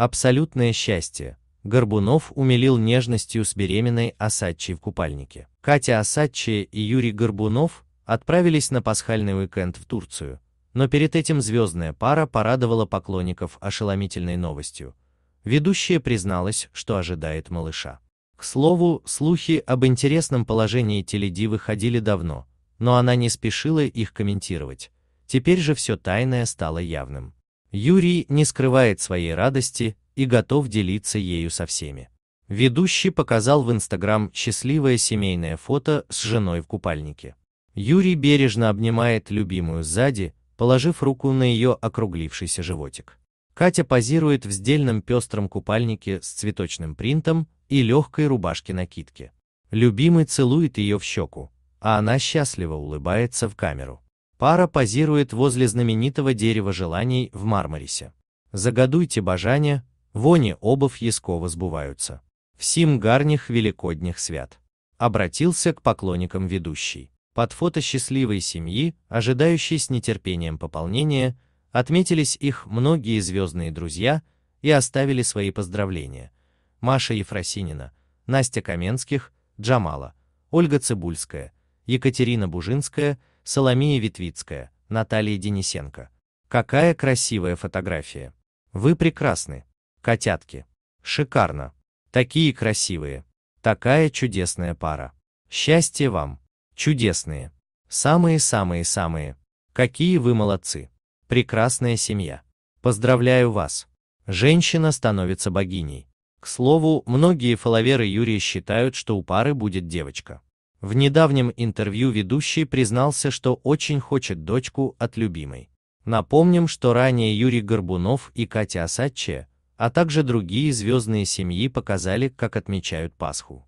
Абсолютное счастье. Горбунов умилил нежностью с беременной Осадчей в купальнике. Катя Осадчая и Юрий Горбунов отправились на пасхальный уикенд в Турцию, но перед этим звездная пара порадовала поклонников ошеломительной новостью. Ведущая призналась, что ожидает малыша. К слову, слухи об интересном положении теледивы ходили давно, но она не спешила их комментировать. Теперь же все тайное стало явным. Юрий не скрывает своей радости и готов делиться ею со всеми. Ведущий показал в Инстаграм счастливое семейное фото с женой в купальнике. Юрий бережно обнимает любимую сзади, положив руку на ее округлившийся животик. Катя позирует в сдельном пестром купальнике с цветочным принтом и легкой рубашке-накидке. Любимый целует ее в щеку, а она счастливо улыбается в камеру. Пара позирует возле знаменитого дерева желаний в Мармарисе. Загадуйте бажання, вони обувь ясково сбываются. Всем гарних великодних свят. Обратился к поклонникам ведущий. Под фото счастливой семьи, ожидающей с нетерпением пополнения, отметились их многие звездные друзья и оставили свои поздравления. Маша Ефросинина, Настя Каменских, Джамала, Ольга Цибульская, Екатерина Бужинская – Соломея Витвицкая, Наталья Денисенко. Какая красивая фотография. Вы прекрасны. Котятки. Шикарно. Такие красивые. Такая чудесная пара. Счастье вам. Чудесные. Самые-самые-самые. Какие вы молодцы. Прекрасная семья. Поздравляю вас. Женщина становится богиней. К слову, многие фолловеры Юрия считают, что у пары будет девочка. В недавнем интервью ведущий признался, что очень хочет дочку от любимой. Напомним, что ранее Юрий Горбунов и Катя Асаче, а также другие звездные семьи показали, как отмечают Пасху.